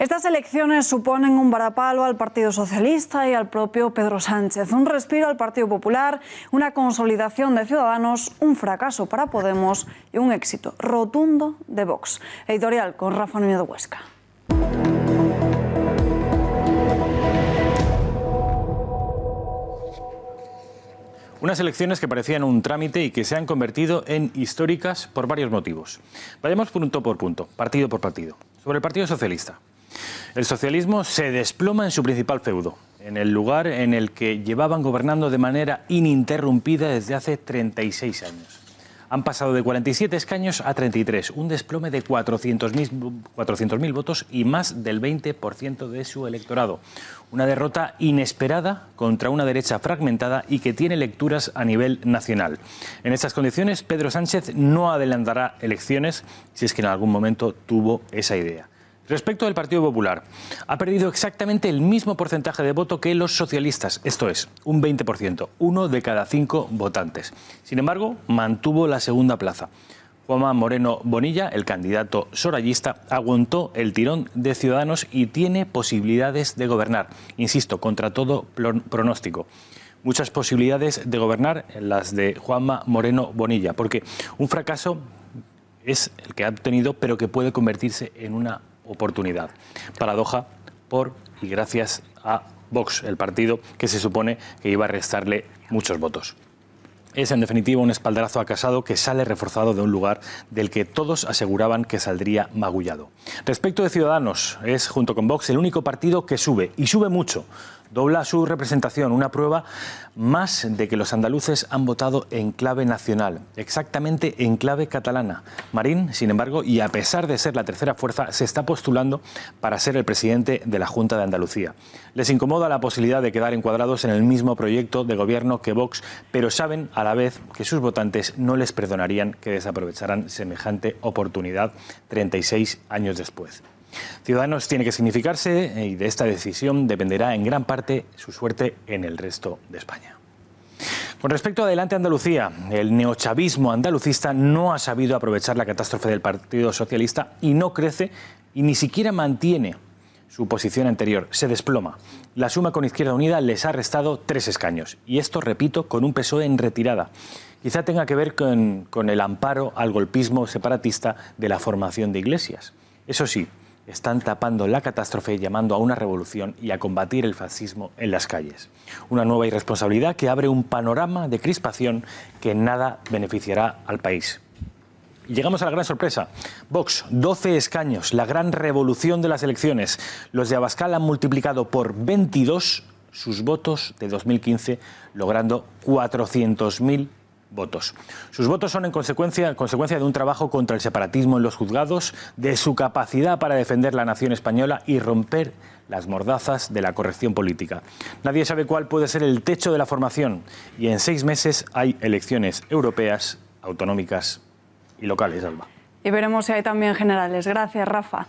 Estas elecciones suponen un varapalo al Partido Socialista y al propio Pedro Sánchez, un respiro al Partido Popular, una consolidación de Ciudadanos, un fracaso para Podemos y un éxito rotundo de Vox. Editorial con Rafa Núñez Huesca. Unas elecciones que parecían un trámite y que se han convertido en históricas por varios motivos. Vayamos punto por punto, partido por partido. Sobre el Partido Socialista. El socialismo se desploma en su principal feudo, en el lugar en el que llevaban gobernando de manera ininterrumpida desde hace 36 años. Han pasado de 47 escaños a 33, un desplome de 400.000 votos y más del 20% de su electorado. Una derrota inesperada contra una derecha fragmentada y que tiene lecturas a nivel nacional. En estas condiciones, Pedro Sánchez no adelantará elecciones si es que en algún momento tuvo esa idea. Respecto del Partido Popular, ha perdido exactamente el mismo porcentaje de voto que los socialistas, esto es, un 20%, uno de cada cinco votantes. Sin embargo, mantuvo la segunda plaza. Juanma Moreno Bonilla, el candidato sorallista, aguantó el tirón de Ciudadanos y tiene posibilidades de gobernar, insisto, contra todo pronóstico muchas posibilidades de gobernar las de Juanma Moreno Bonilla, porque un fracaso es el que ha obtenido, pero que puede convertirse en una oportunidad. Paradoja por y gracias a Vox, el partido que se supone que iba a restarle muchos votos. Es en definitiva un espaldarazo a Casado que sale reforzado de un lugar del que todos aseguraban que saldría magullado. Respecto de Ciudadanos, es junto con Vox el único partido que sube, y sube mucho, dobla su representación, una prueba más de que los andaluces han votado en clave nacional, exactamente en clave catalana. Marín, sin embargo, y a pesar de ser la tercera fuerza, se está postulando para ser el presidente de la Junta de Andalucía. Les incomoda la posibilidad de quedar encuadrados en el mismo proyecto de gobierno que Vox, pero saben a la vez que sus votantes no les perdonarían que desaprovecharan semejante oportunidad 36 años después. Ciudadanos tiene que significarse eh, y de esta decisión dependerá en gran parte su suerte en el resto de España. Con respecto a Adelante Andalucía, el neochavismo andalucista no ha sabido aprovechar la catástrofe del Partido Socialista y no crece y ni siquiera mantiene su posición anterior. Se desploma. La suma con Izquierda Unida les ha restado tres escaños. Y esto, repito, con un PSOE en retirada. Quizá tenga que ver con, con el amparo al golpismo separatista de la formación de iglesias. Eso sí, están tapando la catástrofe llamando a una revolución y a combatir el fascismo en las calles. Una nueva irresponsabilidad que abre un panorama de crispación que nada beneficiará al país. llegamos a la gran sorpresa. Vox, 12 escaños, la gran revolución de las elecciones. Los de Abascal han multiplicado por 22 sus votos de 2015, logrando 400.000 votos. Sus votos son en consecuencia, consecuencia de un trabajo contra el separatismo en los juzgados, de su capacidad para defender la nación española y romper las mordazas de la corrección política. Nadie sabe cuál puede ser el techo de la formación y en seis meses hay elecciones europeas, autonómicas y locales, Alba. Y veremos si hay también generales. Gracias, Rafa.